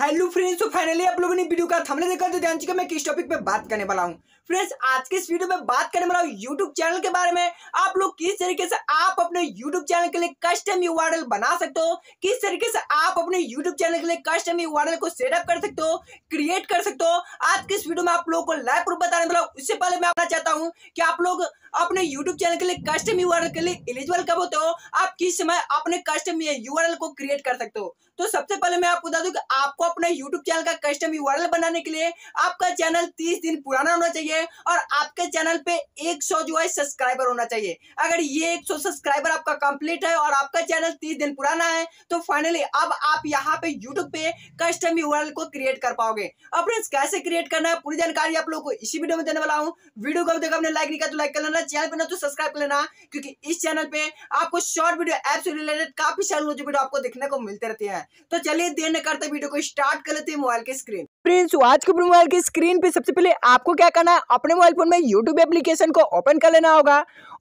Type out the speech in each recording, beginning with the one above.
hello friends तो finally आप लोगों ने वीडियो का थंबनेल देखा तो ध्यान चुका मैं किस टॉपिक पे बात करने वाला हूँ फ्रेंड्स आज के इस वीडियो में बात करने वाला हूँ यूट्यूब चैनल के बारे में आप लोग किस तरीके से आप अपने यूट्यूब चैनल के लिए कस्टम यू बना सकते हो किस तरीके से आप अपने यूट्यूब चैनल के लिए कस्टम यू को सेटअप कर सकते हो क्रिएट कर सकते हो आज के इस वीडियो में आप लोगों को लाइव प्रूफ बताने वाला हूँ उससे पहले मैं आना चाहता हूँ कि आप लोग अपने यूट्यूब चैनल के लिए कस्टम यू के लिए एलिजिबल कब होते हो आप किस समय अपने कस्टम यू को क्रिएट कर सकते हो तो सबसे पहले मैं आपको बता दूँ कि आपको अपने यूट्यूब चैनल का कस्टम यू बनाने के लिए आपका चैनल तीस दिन पुराना होना चाहिए और आपके चैनल पे एक सौ जो है सब्सक्राइबर होना चाहिए अगर ये एक सौ सब्सक्राइबर आपका कंप्लीट है और आपका चैनल तीस दिन पुराना है तो फाइनली अब आप यहाँ पे यूट्यूब पे कस्टम यू को क्रिएट कर पाओगे अब फ्रेंड्स कैसे क्रिएट करना है पूरी जानकारी आप लोग को इसी वीडियो में देने वाला हूँ वीडियो को देखा आपने लाइक नहीं किया तो लाइक कर लेना चैनल पर ना तो सब्सक्राइब कर लेना क्योंकि इस चैनल पे आपको शॉर्ट वीडियो एप से रिलेटेड काफी सारे वीडियो आपको देखने को मिलते रहते हैं तो चलिए देर करते वीडियो को स्टार्ट कर लेते हैं मोबाइल के स्क्रीन प्रिंस आज के मोबाइल की स्क्रीन पे सबसे पहले आपको क्या करना है अपने मोबाइल फोन में यूट्यूब एप्लीकेशन को ओपन कर लेना होगा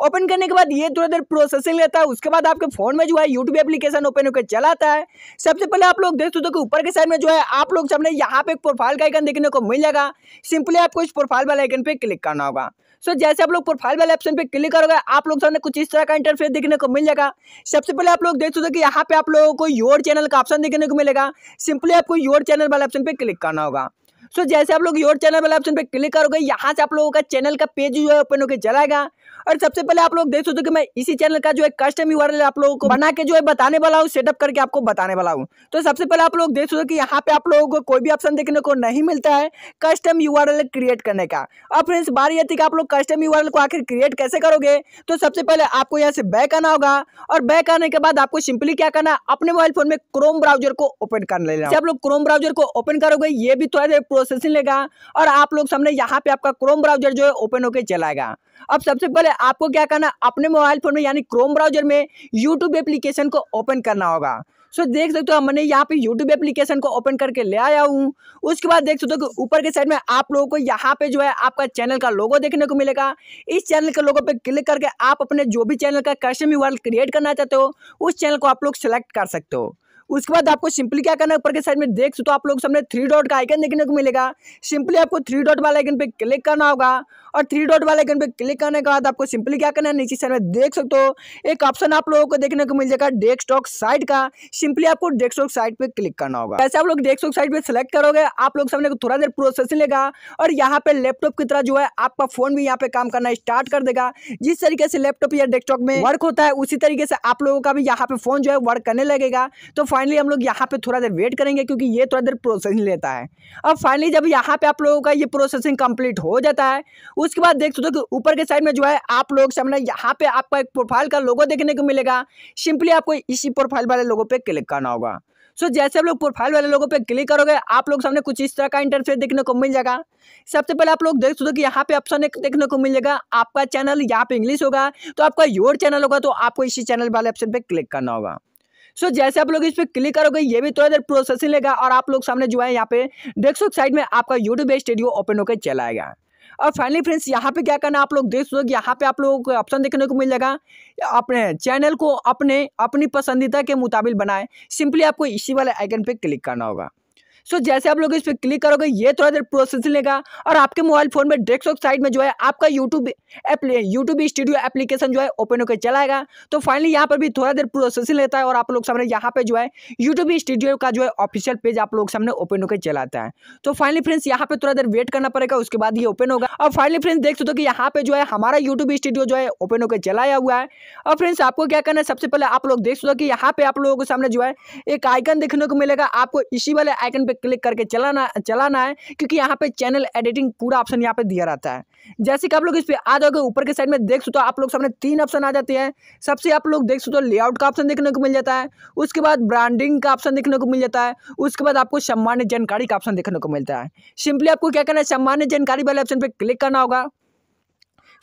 ओपन करने के बाद ये थोड़ा देर प्रोसेसिंग लेता है उसके बाद आपके फोन में जो है यूट्यूब एप्लीकेशन ओपन होकर चलाता है सबसे पहले आप लोग देखते हो कि ऊपर के साइड में जो है आप लोग सामने यहाँ पे एक प्रोफाइल का आइकन देखने को मिल जाएगा सिंपली आपको इस प्रोफाइल वाले आइकन पे क्लिक करना होगा सो जैसे आप लोग प्रोफाइल वाले ऑप्शन पे क्लिक करोगे आप लोग सामने कुछ इस तरह का इंटरफेस देखने को मिल जाएगा सबसे पहले आप लोग देख सकते हो कि यहाँ पे आप लोगों को योर चैनल का ऑप्शन देखने को मिलेगा सिंपली आपको योर चैनल वाले ऑप्शन पे क्लिक करना होगा सो so, जैसे आप लोग योर चैनल वाले ऑप्शन पे क्लिक करोगे यहाँ से आप लोगों का चैनल का पेज जो है ओपन होकर चलाएगा और सबसे पहले आप लोग देख सकते हो कि मैं इसी चैनल का जो है कस्टम यू आप लोगों को बना के जो है बताने वाला हूँ सेटअप करके आपको बताने वाला हूँ तो सबसे पहले आप लोग देख सकते हो कि यहाँ पे आप लोगों को कोई भी ऑप्शन देखने को नहीं मिलता है कस्टम यू क्रिएट करने का और फ्रेंड्स बार ये थी कि आप लोग कस्टम यू को आखिर क्रिएट कैसे करोगे तो सबसे पहले आपको यहाँ से बैक आना होगा और बैक आने के बाद आपको सिंपली क्या करना है अपने मोबाइल फोन में क्रोम ब्राउजर को ओपन कर लेना आप लोग क्रोम ब्राउजर को ओपन करोगे ये भी थोड़ा देर प्रोसेसिंग लेगा और आप लोग सामने यहाँ पे आपका क्रोम ब्राउजर जो है ओपन होकर चलाएगा अब सबसे पहले है आपको क्या करना है अपने मोबाइल फ़ोन में यानी क्रोम ब्राउजर में यूट्यूब एप्लीकेशन को ओपन करना होगा सो so, देख सकते हो मैंने यहाँ पे YouTube एप्लीकेशन को ओपन करके ले आया हूँ उसके बाद देख सकते हो कि ऊपर के साइड में आप लोगों को यहाँ पे जो है आपका चैनल का लोगो देखने को मिलेगा इस चैनल के लोगो पे क्लिक करके आप अपने जो भी चैनल का कस्टम यू क्रिएट करना चाहते हो उस चैनल को आप लोग सेलेक्ट कर सकते हो उसके बाद आपको सिंपली क्या करना है ऊपर के साइड में देख सकते हो आप लोग सामने थ्री डॉट का आइकन देखने को मिलेगा सिंपली आपको थ्री डॉट वाला आइकन पे क्लिक करना होगा और थ्री डॉट वाले आइकन पे क्लिक करने के बाद आपको सिंपली क्या करना है नीचे साइड में देख सकते हो एक ऑप्शन आप लोगों को देखने को मिल जाएगा डेस्कटॉप साइट का सिंपली आपको डेस्कटॉप साइट पे क्लिक करना होगा ऐसे आप लोग डेस्कटॉप साइट पे सेलेक्ट करोगे आप लोग सामने को थोड़ा देर प्रोसेस लेगा और यहाँ पे लैपटॉप की तरह जो है आपका फोन भी यहाँ पे काम करना स्टार्ट कर देगा जिस तरीके से लैपटॉप या डेस्कटॉप में वर्क होता है उसी तरीके से आप लोगों का भी यहाँ पे फोन जो है वर्क करने लगेगा तो फाइनली हम लोग यहाँ पे थोड़ा देर वेट करेंगे क्योंकि ये थोड़ा देर प्रोसेसिंग लेता है अब फाइनली जब यहाँ पे आप लोगों का ये प्रोसेसिंग कंप्लीट हो जाता है उसके बाद देख सकते हो कि ऊपर के साइड में जो है आप लोग सामने यहाँ पे आपका एक प्रोफाइल का लोगो देखने को मिलेगा सिंपली आपको इसी प्रोफाइल वाले लोगों पर क्लिक करना होगा सो so, जैसे आप लोग प्रोफाइल वाले लोगों पे क्लिक करोगे आप लोग सामने कुछ इस तरह का इंटरफेस देखने को मिल जाएगा सबसे पहले आप लोग देख सकते हो कि यहाँ पे ऑप्शन एक देखने को मिल जाएगा आपका चैनल यहाँ पे इंग्लिश होगा तो आपका योर चैनल होगा तो आपको इसी चैनल वाले ऑप्शन पे क्लिक करना होगा सो जैसे आप लोग इस पर क्लिक करोगे ये भी थोड़ा देर प्रोसेसिंग लेगा और आप लोग सामने जो है यहाँ पे डेस्कटॉप साइड में आपका यूट्यूब स्टूडियो ओपन होकर चला और फाइनली फ्रेंड्स यहाँ पे क्या करना आप लोग देख सकोगे यहाँ पे आप लोगों को ऑप्शन देखने को मिल जाएगा अपने चैनल को अपने अपनी पसंदीदा के मुताबिक बनाए सिंपली आपको इसी वाले आइकन पे क्लिक करना होगा सो जैसे आप लोग इस पर क्लिक करोगे ये थोड़ा देर प्रोसेस लेगा और आपके मोबाइल फोन में डेस्कटॉप साइड में जो है आपका यूट्यूब यूट्यूब स्टूडियो एप्लीकेशन जो है ओपन होकर चलाएगा तो फाइनली यहाँ पर भी थोड़ा देर प्रोसेसिंग लेता है और आप लोग सामने यहाँ पे जो है यूट्यूब स्टूडियो का जो है ऑफिशियल पेज आप लोग सामने ओपन होकर चलाता है तो फाइनली फ्रेंड्स यहाँ पे थोड़ा देर वेट करना पड़ेगा उसके बाद ये ओपन होगा और फाइनली फ्रेंड्स देख सकते हो कि यहाँ पे जो है हमारा यूट्यूब स्टूडियो जो है ओपन होकर चलाया हुआ है और फ्रेंड्स आपको क्या करना है सबसे पहले आप लोग देख सकते हो कि यहाँ पे आप लोगों के सामने जो है एक आइकन देखने को मिलेगा आपको इसी वाले आइकन पे क्लिक करके चलाना चलाना है क्योंकि यहाँ पे चैनल एडिटिंग पूरा ऑप्शन यहाँ पे दिया रहता है जैसे कि आप लोग इस पर आ जाओगे ऊपर के साइड में देख सकते हो आप लोग सामने तीन ऑप्शन आ जाते हैं सबसे आप लोग देख सकते हो लेआउट का ऑप्शन देखने को मिल जाता है उसके बाद ब्रांडिंग का ऑप्शन देखने को मिल जाता है उसके बाद आपको सम्मान्य जानकारी का ऑप्शन देखने को मिलता है सिंपली आपको क्या करना है सम्मान्य जानकारी वाले ऑप्शन पर क्लिक करना होगा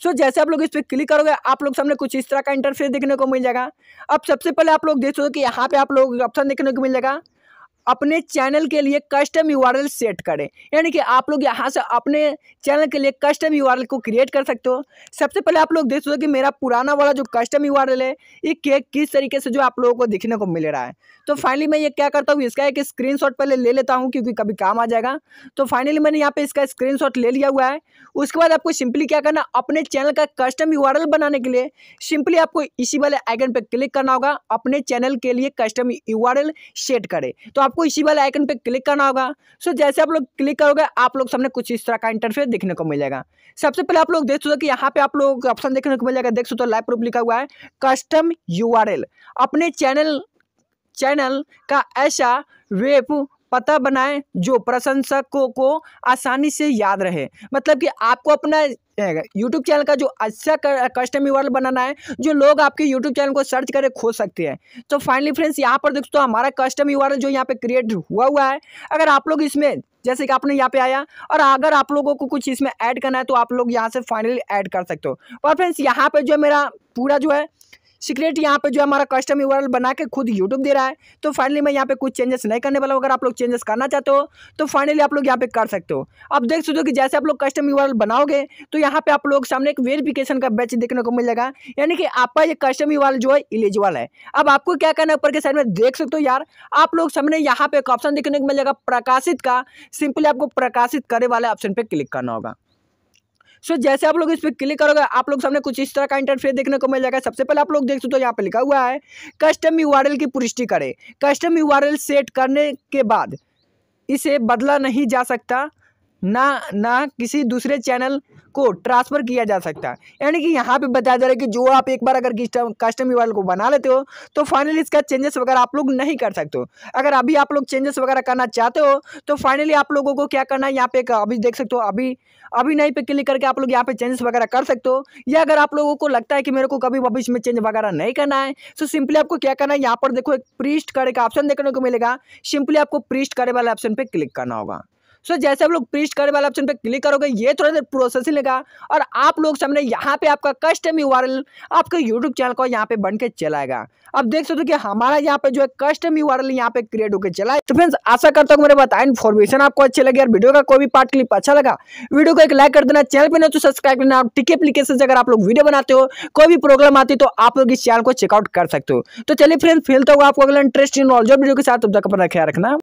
सो so, जैसे आप लोग इस पर क्लिक करोगे आप लोग सामने कुछ इस तरह का इंटरफेस देखने को मिल जाएगा अब सबसे पहले आप लोग देख सकते हो कि यहाँ पे आप लोग ऑप्शन देखने को मिल जाएगा अपने चैनल के लिए कस्टम यू सेट करें यानी कि आप लोग यहाँ से अपने चैनल के लिए कस्टम यू को क्रिएट कर सकते हो सबसे पहले आप लोग देख सकते हो कि मेरा पुराना वाला जो कस्टम यू है ये केक किस तरीके से जो आप लोगों को दिखने को मिल रहा है तो फाइनली मैं ये क्या करता हूँ इसका एक स्क्रीन पहले ले लेता हूँ क्योंकि कभी काम आ जाएगा तो फाइनली मैंने यहाँ पर इसका स्क्रीन ले लिया हुआ है उसके बाद आपको सिंपली क्या करना अपने चैनल का कस्टम यू बनाने के लिए सिंपली आपको इसी वाले आइकन पर क्लिक करना होगा अपने चैनल के लिए कस्टम यू सेट करें तो आप आपको इसी वाले आइकन पे क्लिक करना होगा सो जैसे आप लोग क्लिक करोगे आप लोग सामने कुछ इस तरह का इंटरफेस देखने को मिलेगा सबसे पहले आप लोग देख सकते हो कि यहाँ पे आप लोग ऑप्शन देखने को मिलेगा देख सकते हो लाइव प्रूफ लिखा हुआ है कस्टम यू अपने चैनल चैनल का ऐसा वेब पता बनाएं जो प्रशंसकों को आसानी से याद रहे मतलब कि आपको अपना सकते हैं यूट्यूब चैनल का जो अच्छा कस्टम यूर बनाना है जो लोग आपके यूट्यूब चैनल को सर्च करके खोज सकते हैं तो फाइनली फ्रेंड्स यहाँ पर देखो तो हमारा कस्टम यू जो यहाँ पे क्रिएट हुआ हुआ है अगर आप लोग इसमें जैसे कि आपने यहाँ पे आया और अगर आप लोगों को कुछ इसमें ऐड करना है तो आप लोग यहाँ से फाइनली ऐड कर सकते हो और फ्रेंड्स यहाँ पे जो मेरा पूरा जो है सीक्रेट यहाँ पे जो है हमारा कस्टम यू बना के खुद यूट्यूब दे रहा है तो फाइनली मैं यहाँ पे कुछ चेंजेस नहीं करने वाला हूँ अगर आप लोग चेंजेस करना चाहते हो तो फाइनली आप लोग यहाँ पे कर सकते हो अब देख सकते हो कि जैसे आप लोग कस्टम यू बनाओगे तो यहाँ पे आप लोग सामने एक वेरिफिकेशन का बैच देखने को मिल जाएगा यानी कि आपका ये कस्टम यू जो है इलिजिबल है अब आपको क्या करना है ऊपर के साइड में देख सकते हो यार आप लोग सामने यहाँ पे एक ऑप्शन देखने को मिल जाएगा प्रकाशित का सिंपली आपको प्रकाशित करने वाले ऑप्शन पर क्लिक करना होगा सो जैसे आप लोग इस पर क्लिक करोगे आप लोग सामने कुछ इस तरह का इंटरफेस देखने को मिल जाएगा सबसे पहले आप लोग देख सकते हो यहाँ पर लिखा हुआ है कस्टम यू की पुष्टि करें कस्टम यू सेट करने के बाद इसे बदला नहीं जा सकता ना ना किसी दूसरे चैनल को ट्रांसफ़र किया जा सकता यानी कि यहाँ पे बताया जा रहा है कि जो आप एक बार अगर कस्टम मोबाइल को बना लेते हो तो फाइनली इसका चेंजेस वगैरह आप लोग नहीं कर सकते हो अगर अभी आप लोग चेंजेस वगैरह करना चाहते हो तो फाइनली आप लोगों को क्या करना है यहाँ पे अभी देख सकते हो अभी अभी नहीं पे क्लिक करके आप लोग यहाँ पे चेंजेस वगैरह कर सकते हो या अगर आप लोगों को लगता है कि मेरे को कभी भविष्य में चेंज वगैरह नहीं करना है तो सिंपली आपको क्या करना है यहाँ पर देखो एक प्रिस्ट करे का ऑप्शन देखने को मिलेगा सिंपली आपको प्रिस्ट करे वाले ऑप्शन पर क्लिक करना होगा सो जैसे आप लोग प्रिस्ट करने वाले ऑप्शन पर क्लिक करोगे ये थोड़ा देर प्रोसेसिंग लेगा और आप लोग सामने यहाँ पे आपका कस्टम यू आपके यूट्यूब चैनल को यहाँ पे बन के चलाएगा अब देख सकते हो कि हमारा यहाँ पे जो है कस्टम यू आर यहाँ पे क्रिएट होकर चला है तो फ्रेंड्स आशा करता हूँ मेरे बताया इन्फॉर्मेशन आपको अच्छी लगी और वीडियो का कोई भी पार्ट क्लिप अच्छा लगा वीडियो को एक लाइक कर देना चैनल पर ना तो सब्सक्राइब करना और टिक एप्लीकेशन से अगर आप लोग वीडियो बनाते हो कोई भी प्रॉब्लम आती तो आप लोग इस चैनल को चेकआउट कर सकते हो तो चलिए फ्रेंड्स फिलता होगा आपको अगला इंटरेस्टिंग नॉलेज वीडियो के साथ अपना ख्याल रखना